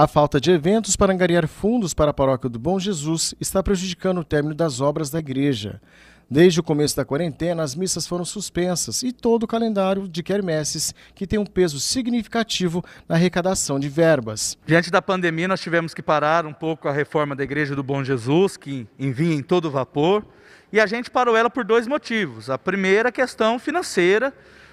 A falta de eventos para angariar fundos para a paróquia do Bom Jesus está prejudicando o término das obras da igreja. Desde o começo da quarentena, as missas foram suspensas e todo o calendário de quermesses, que tem um peso significativo na arrecadação de verbas. Diante da pandemia, nós tivemos que parar um pouco a reforma da Igreja do Bom Jesus, que vinha em todo vapor, e a gente parou ela por dois motivos. A primeira, questão financeira,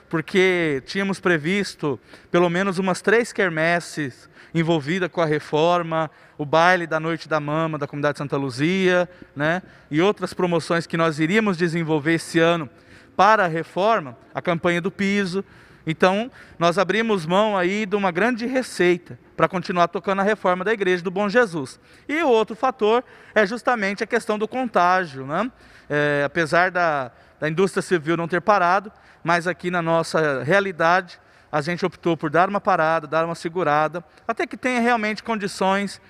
porque tínhamos previsto pelo menos umas três quermesses envolvida com a reforma, o baile da noite da mama da comunidade Santa Luzia, né? E outras promoções que nós iríamos desenvolver esse ano para a reforma, a campanha do piso, então, nós abrimos mão aí de uma grande receita para continuar tocando a reforma da igreja do Bom Jesus. E o outro fator é justamente a questão do contágio. Né? É, apesar da, da indústria civil não ter parado, mas aqui na nossa realidade a gente optou por dar uma parada, dar uma segurada, até que tenha realmente condições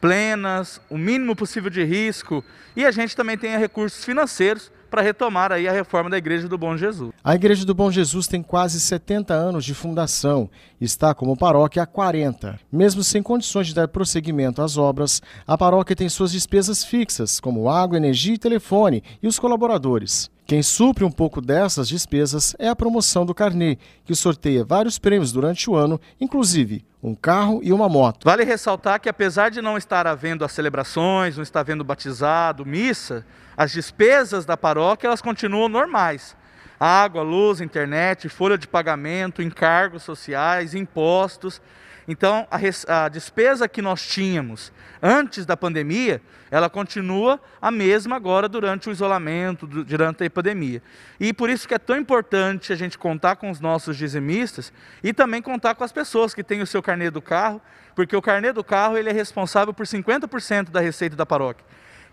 plenas, o mínimo possível de risco e a gente também tenha recursos financeiros para retomar aí a reforma da Igreja do Bom Jesus. A Igreja do Bom Jesus tem quase 70 anos de fundação e está como paróquia há 40. Mesmo sem condições de dar prosseguimento às obras, a paróquia tem suas despesas fixas, como água, energia e telefone, e os colaboradores. Quem supre um pouco dessas despesas é a promoção do carnê, que sorteia vários prêmios durante o ano, inclusive um carro e uma moto. Vale ressaltar que apesar de não estar havendo as celebrações, não estar havendo batizado, missa, as despesas da paróquia elas continuam normais. Água, luz, internet, folha de pagamento, encargos sociais, impostos. Então, a, a, despesa que nós tínhamos antes da pandemia, ela continua a mesma agora durante o isolamento, durante a epidemia. E por isso que é tão importante a gente contar com os nossos dizimistas e também contar com as pessoas que têm o seu carnê do carro, porque o carnê do carro ele é responsável por 50% da receita da paróquia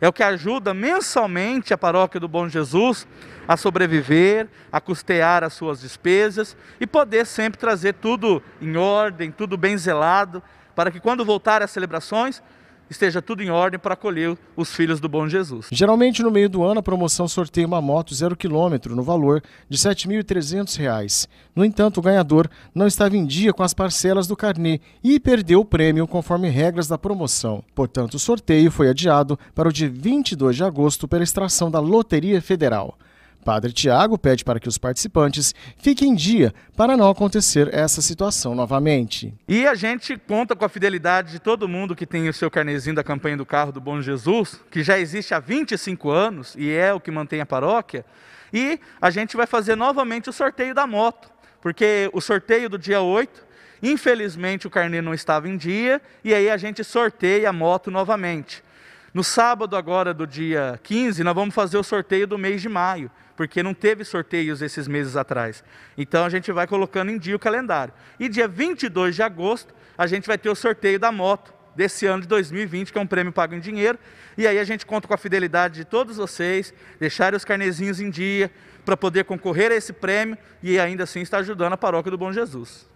é o que ajuda mensalmente a paróquia do Bom Jesus a sobreviver, a custear as suas despesas e poder sempre trazer tudo em ordem, tudo bem zelado, para que quando voltar às celebrações, esteja tudo em ordem para acolher os filhos do bom Jesus. Geralmente no meio do ano a promoção sorteia uma moto zero quilômetro no valor de R$ 7.300. No entanto, o ganhador não estava em dia com as parcelas do carnê e perdeu o prêmio conforme regras da promoção. Portanto, o sorteio foi adiado para o dia 22 de agosto pela extração da Loteria Federal. Padre Tiago pede para que os participantes fiquem em dia para não acontecer essa situação novamente. E a gente conta com a fidelidade de todo mundo que tem o seu carnezinho da campanha do carro do Bom Jesus, que já existe há 25 anos e é o que mantém a paróquia. E a gente vai fazer novamente o sorteio da moto, porque o sorteio do dia 8 Infelizmente o carnê não estava em dia e aí a gente sorteia a moto novamente. No sábado agora do dia 15, nós vamos fazer o sorteio do mês de maio porque não teve sorteios esses meses atrás. Então a gente vai colocando em dia o calendário. E dia 22 de agosto, a gente vai ter o sorteio da moto desse ano de 2020, que é um prêmio pago em dinheiro. E aí a gente conta com a fidelidade de todos vocês, deixarem os carnezinhos em dia para poder concorrer a esse prêmio e ainda assim estar ajudando a paróquia do Bom Jesus.